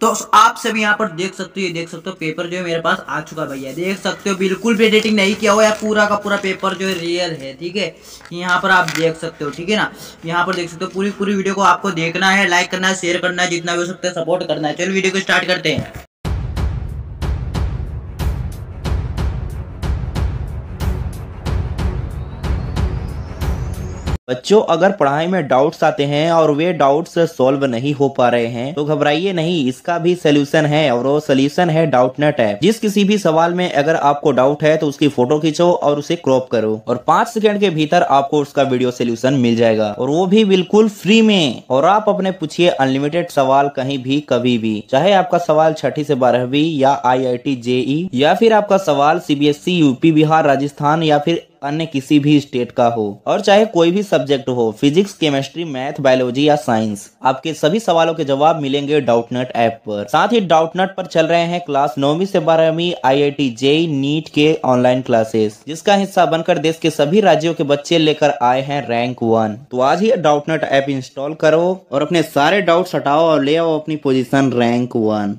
तो आप सभी यहाँ पर देख सकते हो ये देख सकते हो पेपर जो है मेरे पास आ चुका भैया देख सकते हो बिल्कुल भी एडिटिंग नहीं किया हुआ है पूरा का पूरा पेपर जो है रियल है ठीक है यहाँ पर आप देख सकते हो ठीक है ना यहाँ पर देख सकते हो पूरी पूरी वीडियो को आपको देखना है लाइक करना है शेयर करना है जितना भी हो सकता है सपोर्ट करना है चलो वीडियो को स्टार्ट करते हैं बच्चों अगर पढ़ाई में डाउट्स आते हैं और वे डाउट्स सॉल्व नहीं हो पा रहे हैं तो घबराइए नहीं इसका भी सोल्यूशन है और वो सोल्यूशन है डाउट नेट ऐप जिस किसी भी सवाल में अगर आपको डाउट है तो उसकी फोटो खींचो और उसे क्रॉप करो और पांच सेकंड के भीतर आपको उसका वीडियो सोल्यूशन मिल जाएगा और वो भी बिल्कुल फ्री में और आप अपने पूछिए अनलिमिटेड सवाल कहीं भी कभी भी चाहे आपका सवाल छठी से बारहवीं या आई आई टी जेई या फिर आपका सवाल CBSE UP e, Bihar Rajasthan या फिर अन्य किसी भी स्टेट का हो और चाहे कोई भी सब्जेक्ट हो फिजिक्स केमिस्ट्री मैथ बायोलॉजी या साइंस आपके सभी सवालों के जवाब मिलेंगे डाउटनेट ऐप पर साथ ही डाउटनेट पर चल रहे हैं क्लास नौवीं से बारहवीं I I T JEE NEET के ऑनलाइन क्लासेस जिसका हिस्सा बनकर देश के सभी राज्यों के बच्चे लेकर आए हैं रैंक वन तो आज ही डाउटनेट ऐप इंस्टॉल करो और अपने सारे डाउट हटाओ और ले आओ अपनी पोजिशन रैंक वन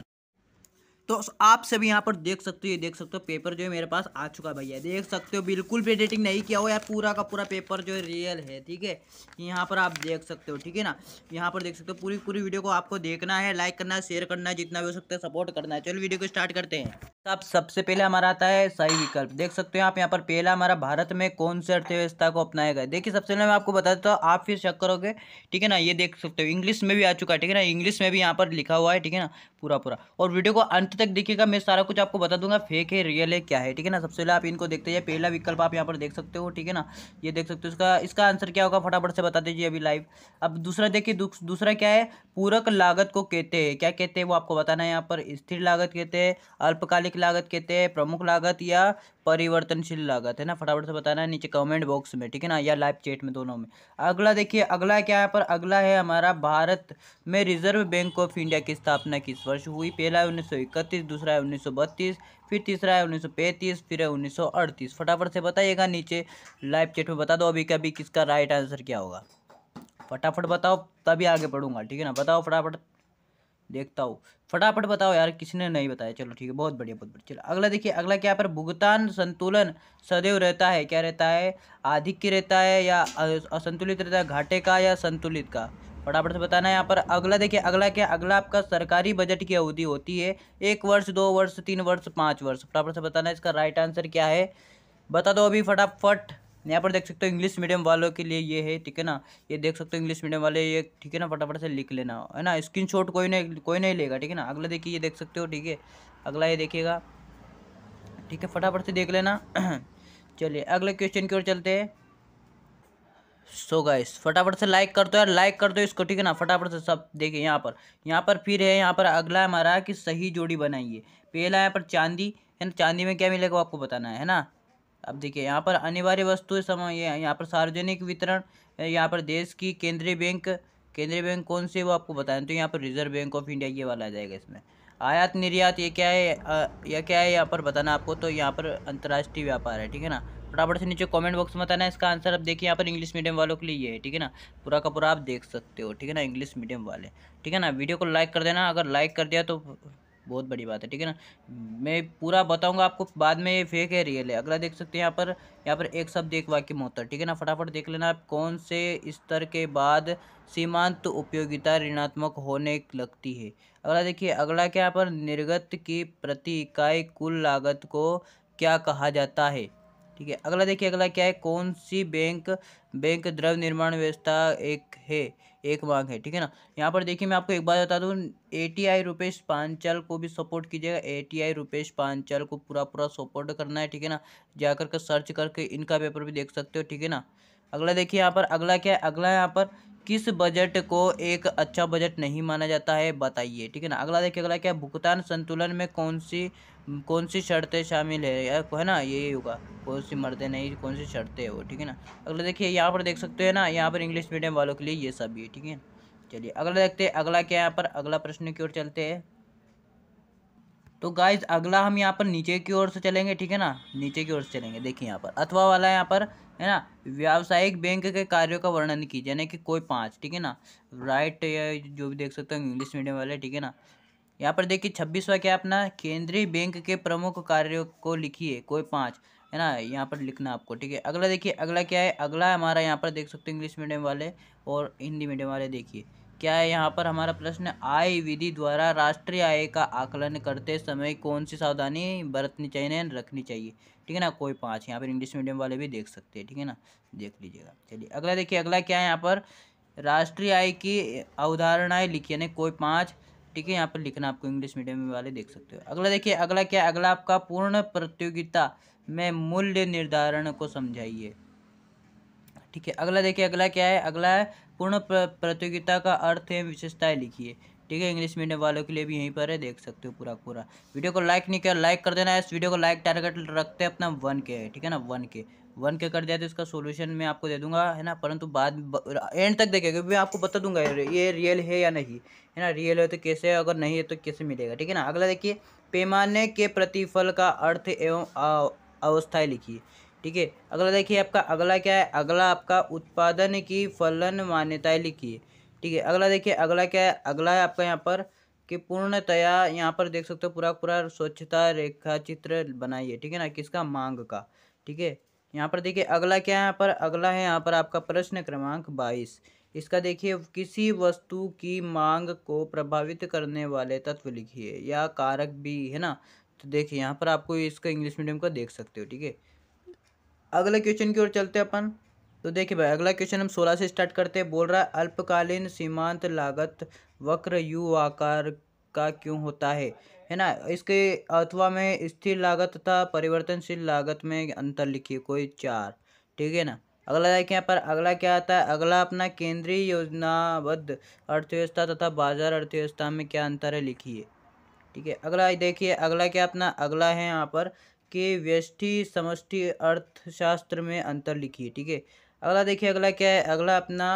तो आप सभी यहाँ पर देख सकते हो ये देख सकते हो पेपर जो है मेरे पास आ चुका भैया देख सकते हो बिल्कुल भी एडिटिंग नहीं किया हो यार पूरा का पूरा पेपर जो है रियल है ठीक है यहाँ पर आप देख सकते हो ठीक है ना यहाँ पर देख सकते हो पूरी पूरी वीडियो को आपको देखना है लाइक करना है शेयर करना है जितना भी हो सकता है सपोर्ट करना है चलो वीडियो को स्टार्ट करते हैं सब सबसे पहले हमारा आता है सही विकल्प देख सकते हो आप यहाँ पर पहला हमारा भारत में कौन से अर्थव्यवस्था को अपनाया गया देखिए सबसे पहले मैं आपको बता देता हूँ आप फिर चेक करोगे ठीक है ना ये देख सकते हो इंग्लिश में भी आ चुका है ठीक है ना इंग्लिश में भी यहाँ पर लिखा हुआ है ठीक है ना पूरा पूरा और वीडियो को अंत तक देखिएगा मैं सारा कुछ आपको बता दूंगा फेक है रियल है क्या है ठीक है ना सबसे पहले आप इनको देखते हैं पहला विकल्प आप यहाँ पर देख सकते हो ठीक है ना ये देख सकते हो इसका इसका आंसर क्या होगा फटाफट से बता दीजिए अभी लाइव अब दूसरा देखिए दूसरा क्या है पूरक लागत को कहते हैं क्या कहते हैं वो आपको बताना है यहाँ पर स्थिर लागत कहते हैं अल्पकालिक तात्कालिक लागत कहते हैं प्रमुख लागत या परिवर्तनशील लागत है ना फटाफट से बताना है नीचे कमेंट बॉक्स में ठीक है ना या लाइव चैट में दोनों में अगला देखिए अगला क्या है पर अगला है हमारा भारत में रिजर्व बैंक ऑफ इंडिया की स्थापना किस वर्ष हुई पहला है उन्नीस दूसरा है उन्नीस फिर तीसरा है उन्नीस फिर है उन्नीस फटाफट से बताइएगा नीचे लाइव चेट में बता दो अभी कभी किसका राइट आंसर क्या होगा फटाफट बताओ तभी आगे पढ़ूंगा ठीक है ना बताओ फटाफट देखता हूँ फटाफट बताओ यार किसने नहीं बताया चलो ठीक है बहुत बढ़िया बहुत बढ़िया चलो अगला देखिए अगला क्या पर भुगतान संतुलन सदैव रहता है क्या रहता है आधिक्य रहता है या असंतुलित रहता है घाटे का या संतुलित का फटाफट से बताना है यहाँ पर अगला देखिए अगला क्या अगला आपका सरकारी बजट की अवधि होती है एक वर्ष दो वर्ष तीन वर्ष पाँच वर्ष फटाफट से बताना है इसका राइट आंसर क्या है बता दो अभी फटाफट यहाँ पर देख सकते हो इंग्लिश मीडियम वालों के लिए ये है ठीक है ना ये देख सकते हो इंग्लिश मीडियम वाले ये ठीक है ना फटाफट से लिख लेना है ना स्क्रीन शॉट कोई नहीं कोई नहीं लेगा ठीक है ना अगला देखिए ये देख सकते हो ठीक है अगला ये देखिएगा ठीक है फटाफट से देख लेना चलिए अगले क्वेश्चन की ओर चलते हैं सो so गाइस फटाफट से लाइक कर दो यार लाइक कर दो इसको ठीक है ना फटाफट से सब देखिए यहाँ पर यहाँ पर फिर है यहाँ पर अगला हमारा कि सही जोड़ी बनाइए पहला यहाँ पर चांदी है ना चांदी में क्या मिलेगा आपको बताना है ना अब देखिए यहाँ पर अनिवार्य वस्तु समय यहाँ पर सार्वजनिक वितरण यहाँ पर देश की केंद्रीय बैंक केंद्रीय बैंक कौन से वो आपको बताएं तो यहाँ पर रिजर्व बैंक ऑफ इंडिया ये वाला आ जाएगा इसमें आयात निर्यात ये क्या है यह क्या है यहाँ पर बताना आपको तो यहाँ पर अंतर्राष्ट्रीय व्यापार है ठीक है ना फटाफट से नीचे कमेंट बॉक्स में बताना इसका आंसर अब देखिए यहाँ पर इंग्लिश मीडियम वालों के लिए है ठीक है ना पूरा का पूरा आप देख सकते हो ठीक है ना इंग्लिश मीडियम वाले ठीक है ना वीडियो को लाइक कर देना अगर लाइक कर दिया तो बहुत बड़ी बात है ठीक है ना मैं पूरा बताऊंगा आपको बाद में ये फेक है रियल है अगला देख सकते हैं यहाँ पर यहाँ पर एक शब्द एक वाक्य में होता है ठीक है ना फटाफट देख लेना आप कौन से स्तर के बाद सीमांत उपयोगिता ऋणात्मक होने लगती है अगला देखिए अगला क्या यहाँ पर निर्गत की प्रति इकाई कुल लागत को क्या कहा जाता है ठीक है अगला देखिए अगला क्या है कौन सी बैंक बैंक द्रव निर्माण व्यवस्था एक है एक भाग है ठीक है ना यहाँ पर देखिए मैं आपको एक बात बता दूँ A T I Rupesh Panchal को भी सपोर्ट कीजिएगा A T I Rupesh Panchal को पूरा पूरा सपोर्ट करना है ठीक है ना जाकर के सर्च करके इनका पेपर भी देख सकते हो ठीक है ना अगला देखिए यहाँ पर अगला क्या है अगला यहाँ पर किस बजट को एक अच्छा बजट नहीं माना जाता है बताइए ठीक है ना अगला देखिए अगला क्या भुगतान संतुलन में कौन सी कौन सी शर्तें शामिल है है ना यही होगा कौन सी मर्दे नहीं कौन सी शर्तें हो ठीक है ना अगला देखिए यहाँ पर देख सकते हैं ना यहाँ पर इंग्लिश मीडियम वालों के लिए ये सब भी ठीक है चलिए अगला देखते हैं अगला क्या यहाँ पर अगला प्रश्न की ओर चलते हैं तो गाइज अगला हम यहाँ पर नीचे की ओर से चलेंगे ठीक है ना नीचे की ओर से चलेंगे देखिए यहाँ पर अथवा वाला यहाँ पर है ना व्यावसायिक बैंक के कार्यों का वर्णन कीजिए यानी कि कोई पाँच ठीक है ना राइट या जो भी देख सकते हो इंग्लिश मीडियम वाले ठीक है ना यहाँ पर देखिए छब्बीसवा क्या अपना केंद्रीय बैंक के प्रमुख कार्यों को लिखिए कोई पाँच है ना यहाँ पर लिखना आपको ठीक है अगला देखिए अगला क्या है अगला हमारा यहाँ पर देख सकते हो इंग्लिश मीडियम वाले और हिंदी मीडियम वाले देखिए क्या है यहाँ पर हमारा प्रश्न आय विधि द्वारा राष्ट्रीय आय का आकलन करते समय कौन सी सावधानी बरतनी चाहिए रखनी चाहिए ठीक है ना कोई पाँच यहाँ पर इंग्लिश मीडियम वाले भी देख सकते हैं ठीक है ना देख लीजिएगा चलिए अगला देखिए अगला क्या है यहाँ पर राष्ट्रीय आय की अवधारणाएँ लिखी यानी कोई पाँच ठीक है यहाँ पर लिखना आपको इंग्लिश मीडियम वाले देख सकते हो अगला देखिए अगला क्या अगला आपका पूर्ण प्रतियोगिता में मूल्य निर्धारण को समझाइए ठीक है अगला देखिए अगला क्या है अगला है पूर्ण प्रतियोगिता का अर्थ एवं विशेषताएं लिखिए ठीक है इंग्लिश मीडियम वालों के लिए भी यहीं पर है देख सकते हो पूरा पूरा वीडियो को लाइक नहीं किया लाइक कर देना इस वीडियो को लाइक टारगेट रखते हैं अपना वन के है ठीक है ना वन के वन के कर दिया तो इसका सोल्यूशन मैं आपको दे दूंगा है ना परंतु बाद एंड तक देखेगा क्योंकि मैं आपको बता दूंगा ये रियल है या नहीं है ना रियल है तो कैसे है अगर नहीं है तो कैसे मिलेगा ठीक है ना अगला देखिए पैमाने के प्रतिफल का अर्थ एवं अवस्थाएँ लिखिए ठीक है अगला देखिए आपका अगला क्या है अगला आपका उत्पादन की फलन मान्यताएं लिखिए ठीक है अगला देखिए अगला क्या है अगला है आपका यहाँ पर कि पूर्णतया यहाँ पर देख सकते हो पूरा पूरा स्वच्छता रेखा चित्र बनाइए ठीक है ना किसका मांग का ठीक है यहाँ पर देखिए अगला क्या है यहाँ पर अगला है यहाँ पर आपका प्रश्न क्रमांक बाईस इसका देखिए किसी वस्तु की मांग को प्रभावित करने वाले तत्व लिखिए या कारक भी है ना तो देखिए यहाँ पर आपको इसका इंग्लिश मीडियम का देख सकते हो ठीक है अगले क्वेश्चन की ओर चलते हैं अपन तो देखिए भाई अगला क्वेश्चन हम सोलह से स्टार्ट करते हैं बोल रहा है अल्पकालीन सीमांत लागत वक्र यू आकार का क्यों होता है है ना इसके अथवा में स्थिर लागत तथा परिवर्तनशील लागत में अंतर लिखिए कोई चार ठीक है ना अगला देखिए यहाँ पर अगला क्या आता है अगला अपना केंद्रीय योजनाबद्ध अर्थव्यवस्था तथा बाजार अर्थव्यवस्था में क्या अंतर है लिखिए ठीक है अगला देखिए अगला क्या अपना अगला है यहाँ पर के व्यष्टि समष्टि अर्थशास्त्र में अंतर लिखिए ठीक है अगला देखिए अगला क्या है अगला अपना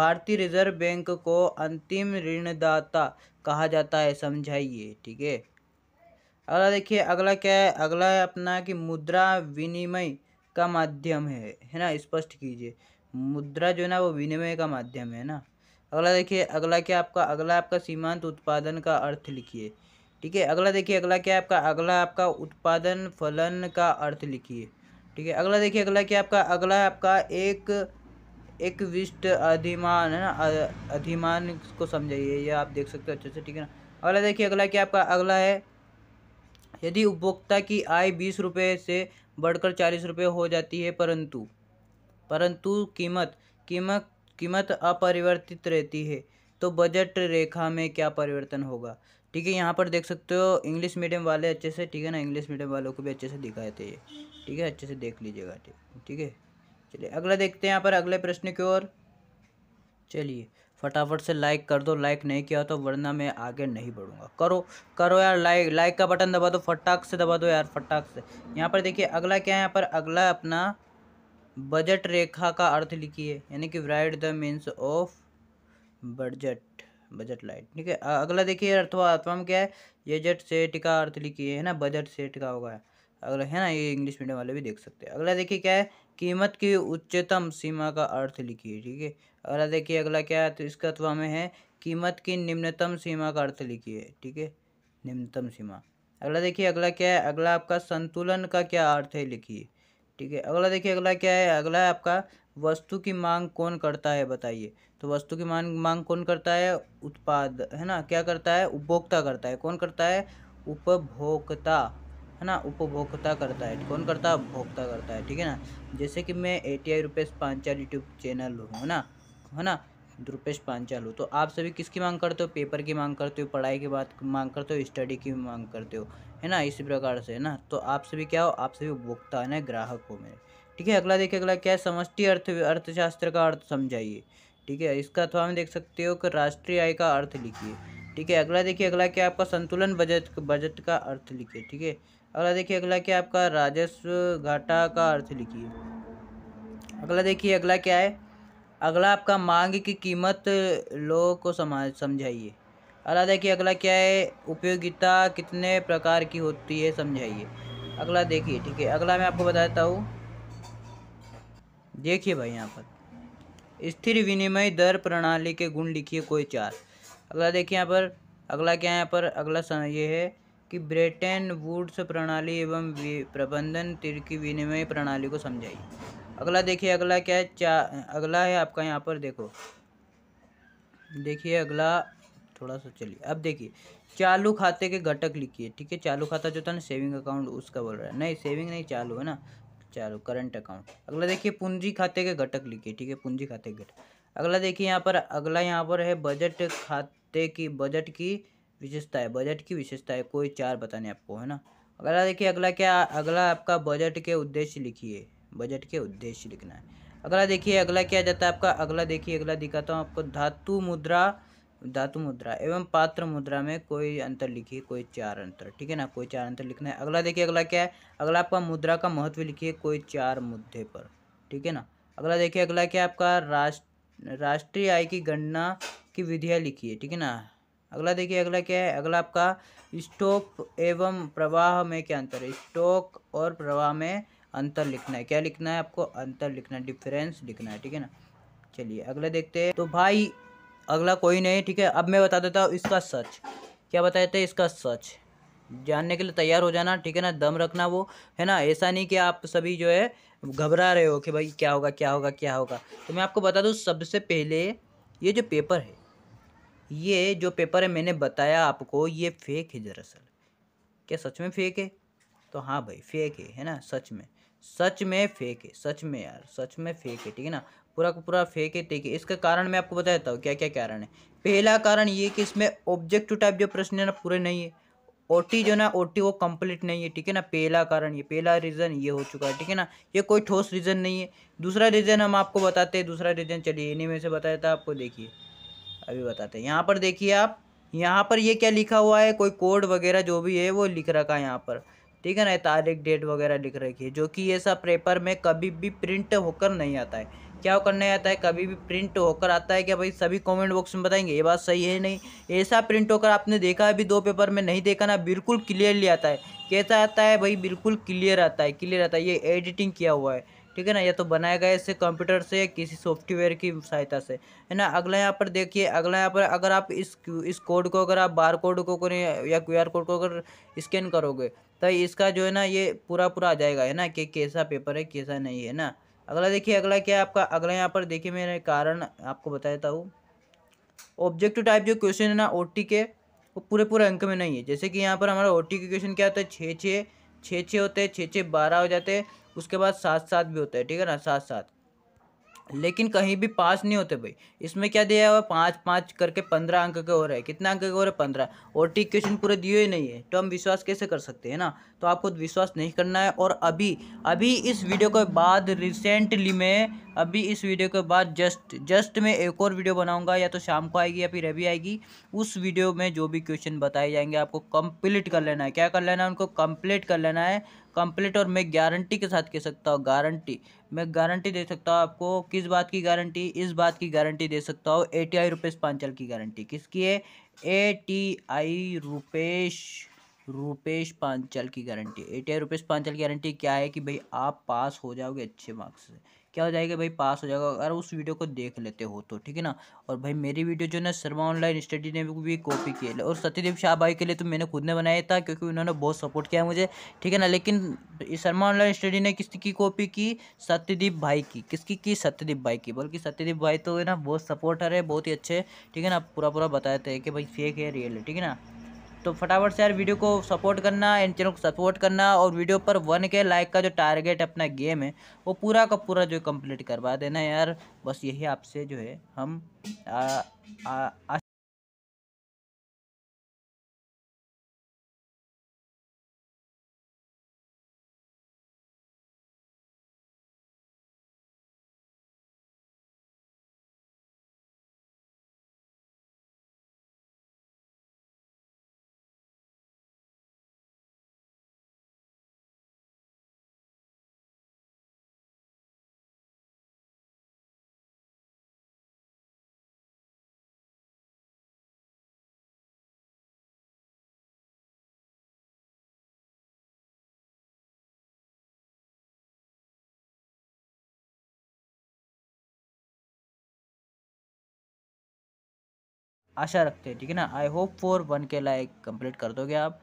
भारतीय रिजर्व बैंक को अंतिम ऋणदाता कहा जाता है समझाइए ठीक है अगला देखिए अगला क्या है अगला है अपना कि मुद्रा विनिमय का माध्यम है है ना स्पष्ट कीजिए मुद्रा जो है ना वो विनिमय का माध्यम है ना अगला देखिए अगला क्या आपका अगला आपका सीमांत उत्पादन का अर्थ लिखिए ठीक है अगला देखिए अगला क्या है आपका अगला आपका उत्पादन फलन का अर्थ लिखिए ठीक है अगला देखिए अगला क्या आपका अगला आपका एक एक विष्ट अधिमान है ना अधिमान को समझाइए ये आप देख सकते हो अच्छे से ठीक है ना अगला देखिए अगला क्या आपका अगला है यदि उपभोक्ता की आय बीस रुपये से बढ़कर चालीस रुपये हो जाती है परंतु परंतु कीमत कीमत कीमत अपरिवर्तित रहती है तो बजट रेखा में क्या परिवर्तन होगा ठीक है यहाँ पर देख सकते हो इंग्लिश मीडियम वाले अच्छे से ठीक है ना इंग्लिश मीडियम वालों को भी अच्छे से दिखाए थे ये ठीक है अच्छे से देख लीजिएगा ठीक ठीक है चलिए अगला देखते हैं यहाँ पर अगले प्रश्न की ओर चलिए फटाफट से लाइक कर दो लाइक नहीं किया तो वरना मैं आगे नहीं बढ़ूंगा करो करो यार लाइक लाइक का बटन दबा दो फटाक से दबा दो यार फटाक से यहाँ पर देखिए अगला क्या है यहाँ पर अगला अपना बजट रेखा का अर्थ लिखिए यानी कि write the means of budget budget light ठीक है अगला देखिए अर्थवा में क्या है ये जट सेट का अर्थ लिखिए है ना बजट सेट का होगा अगला है ना ये इंग्लिश मीडियम वाले भी देख सकते हैं अगला देखिए क्या है कीमत की उच्चतम सीमा का अर्थ लिखिए ठीक है अगला देखिए अगला क्या है तो इसका अथवा में है कीमत की निम्नतम सीमा का अर्थ लिखिए ठीक है निम्नतम सीमा अगला देखिए अगला क्या है अगला आपका संतुलन का क्या अर्थ है लिखिए ठीक है अगला देखिए अगला क्या है अगला है आपका वस्तु की मांग कौन करता है बताइए तो वस्तु की मांग मांग कौन करता है उत्पाद है ना क्या करता है उपभोक्ता करता है कौन करता है उपभोक्ता है ना उपभोक्ता करता है कौन करता है उपभोक्ता करता है ठीक है ना जैसे कि मैं A T I Rupesh Panchal YouTube channel हूँ है ना है ना रुपेश पांचाल हूँ तो आप सभी किसकी मांग करते हो पेपर की मांग करते हो पढ़ाई की बात मांग करते हो स्टडी की मांग करते हो है ना इसी प्रकार से है ना तो आप सभी क्या हो आप सभी उपभोक्ता है ना ग्राहक हो मेरे ठीक है अगला देखिए अगला क्या है समष्टि अर्थ अर्थशास्त्र का अर्थ समझाइए ठीक है इसका अथवा में देख सकते हो कि राष्ट्रीय आय का अर्थ लिखिए ठीक है अगला देखिए अगला क्या आपका संतुलन बजट बजट का अर्थ लिखिए ठीक है अगला देखिए अगला क्या आपका राजस्व घाटा का अर्थ लिखिए अगला देखिए अगला क्या है अगला आपका मांग की कीमत लोगों को समाज समझाइए अगला देखिए अगला क्या है उपयोगिता कितने प्रकार की होती है समझाइए अगला देखिए ठीक है अगला मैं आपको बता देता हूँ देखिए भाई यहाँ पर स्थिर विनिमय दर प्रणाली के गुण लिखिए कोई चार अगला देखिए यहाँ पर अगला क्या है यहाँ पर अगला ये है कि ब्रिटेन वुड्स प्रणाली एवं प्रबंधन तिरकी विनिमय प्रणाली को समझाइए अगला देखिए अगला क्या है चा अगला है आपका यहाँ पर देखो देखिए अगला थोड़ा सा चलिए अब देखिए चालू खाते के घटक लिखिए ठीक है चालू खाता जो था ना सेविंग अकाउंट उसका बोल रहा है नहीं सेविंग नहीं चालू है ना चलो करंट अकाउंट अगला देखिए पूंजी खाते के घटक लिखिए ठीक है पूंजी खाते के घटक अगला देखिए यहाँ पर अगला यहाँ पर है बजट खाते की बजट की विशेषता है बजट की विशेषता है कोई चार बताने आपको है ना अगला देखिए अगला क्या अगला आपका बजट के उद्देश्य लिखिए बजट के उद्देश्य लिखना है अगला देखिए अगला क्या जाता है आपका अगला देखिए अगला दिखाता हूँ आपको धातु मुद्रा धातु मुद्रा एवं पात्र मुद्रा में कोई अंतर लिखिए कोई चार अंतर ठीक है ना कोई चार अंतर लिखना है अगला देखिए अगला क्या है अगला आपका मुद्रा का महत्व लिखिए कोई चार मुद्दे पर ठीक है ना अगला देखिए अगला क्या आपका राष्ट्र राष्ट्रीय आय की गणना की विधियाँ लिखिए ठीक है ना अगला देखिए अगला क्या है अगला आपका स्टॉक एवं प्रवाह में क्या अंतर है स्टॉक और प्रवाह में अंतर लिखना है क्या लिखना है आपको अंतर लिखना है डिफरेंस लिखना है ठीक है ना चलिए अगला देखते हैं तो भाई अगला कोई नहीं ठीक है अब मैं बता देता हूँ इसका सच क्या बताए थे इसका सच जानने के लिए तैयार हो जाना ठीक है ना दम रखना वो है ना ऐसा नहीं कि आप सभी जो है घबरा रहे हो कि भाई क्या होगा क्या होगा क्या होगा तो मैं आपको बता दूँ सबसे पहले ये जो पेपर है ये जो पेपर है मैंने बताया आपको ये फेक है दरअसल क्या सच में फेक है तो हाँ भाई फेक है है ना सच में सच में फेक है सच में यार सच में फेक है ठीक है ना पूरा का पूरा फेक है ठीक है इसका कारण मैं आपको बता देता हूँ क्या क्या कारण है पहला कारण ये कि इसमें ऑब्जेक्ट टाइप जो प्रश्न है ना पूरे नहीं है ओ जो ना ओ वो कंप्लीट नहीं है ठीक है ना पहला कारण ये पहला रीज़न ये हो चुका है ठीक है ना ये कोई ठोस रीज़न नहीं है दूसरा रीज़न हम आपको बताते हैं दूसरा रीज़न चलिए इन्हीं में से बताया था आपको देखिए अभी बताते हैं यहाँ पर देखिए आप यहाँ पर ये क्या लिखा हुआ है कोई कोड वगैरह जो भी है वो लिख रखा है यहाँ पर ठीक है ना तारीख डेट वगैरह लिख रखी है जो कि ऐसा पेपर में कभी भी प्रिंट होकर नहीं आता है क्या करने आता है कभी भी प्रिंट होकर आता है क्या भाई सभी कमेंट बॉक्स में बताएंगे ये बात सही है नहीं ऐसा प्रिंट होकर आपने देखा अभी दो पेपर में नहीं देखा ना बिल्कुल क्लियरली आता है कैसा आता है भाई बिल्कुल क्लियर आता है क्लियर आता है ये एडिटिंग किया हुआ है ठीक है ना या तो बनाया गया इससे कंप्यूटर से या किसी सॉफ्टवेयर की सहायता से है ना अगला यहाँ पर देखिए अगला यहाँ पर अगर आप इस इस कोड को अगर आप बार कोड को करें या क्यू कोड को अगर स्कैन करोगे तो इसका जो है ना ये पूरा पूरा आ जाएगा है ना कि कैसा पेपर है कैसा नहीं है ना अगला देखिए अगला क्या है आपका अगला यहाँ पर देखिए मैंने कारण आपको बता देता हूँ ऑब्जेक्टिव टाइप जो क्वेश्चन है ना ओ के वो पूरे पूरे अंक में नहीं है जैसे कि यहाँ पर हमारा ओ के क्वेश्चन क्या होता है छः छः छः छः होते हैं छः छः बारह हो जाते हैं उसके बाद सात सात भी होता है ठीक है ना सात सात लेकिन कहीं भी पास नहीं होते भाई इसमें क्या दिया हुआ पाँच पाँच करके पंद्रह अंक के हो रहे हैं कितने अंक के हो रहे हैं पंद्रह और टिक क्वेश्चन पूरे दिए ही नहीं है तो हम विश्वास कैसे कर सकते हैं ना तो आपको विश्वास नहीं करना है और अभी अभी इस वीडियो के बाद रिसेंटली में अभी इस वीडियो के बाद जस्ट जस्ट मैं एक और वीडियो बनाऊँगा या तो शाम को आएगी या फिर अभी आएगी उस वीडियो में जो भी क्वेश्चन बताए जाएंगे आपको कंप्लीट कर लेना है क्या कर लेना है उनको कंप्लीट कर लेना है कंप्लीट और मैं गारंटी के साथ कह सकता हूँ गारंटी मैं गारंटी दे सकता हूँ आपको किस बात की गारंटी इस बात की गारंटी दे सकता हूँ A T I Rupesh Panchal की गारंटी किसकी है A T I Rupesh Rupesh Panchal की guarantee A T I Rupesh Panchal की गारंटी क्या है कि भाई आप पास हो जाओगे अच्छे मार्क्स से क्या हो जाएगा भाई पास हो जाएगा अगर उस वीडियो को देख लेते हो तो ठीक है ना और भाई मेरी वीडियो जो ना शर्मा ऑनलाइन स्टडी ने भी कॉपी की है और सत्यदेव शाह भाई के लिए तो मैंने खुद ने बनाया था क्योंकि उन्होंने बहुत सपोर्ट किया मुझे ठीक है ना लेकिन शर्मा ऑनलाइन स्टडी ने किसकी कॉपी की सत्यदीप भाई की किसकी की सत्यदीप भाई की बल्कि सत्यदीप भाई तो है ना बहुत सपोर्टर है बहुत ही अच्छे ठीक है ना पूरा पूरा बताते हैं कि भाई फेक है रियल है ठीक है ना तो फटाफट से यार वीडियो को सपोर्ट करना एंड चैनल को सपोर्ट करना और वीडियो पर वन के लाइक का जो टारगेट अपना गेम है वो पूरा का पूरा जो कंप्लीट करवा देना यार बस यही आपसे जो है हम आ, आ, आ, आशा रखते हैं ठीक है ना I hope for one K like complete कर दोगे आप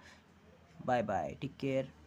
बाय बाय टेक केयर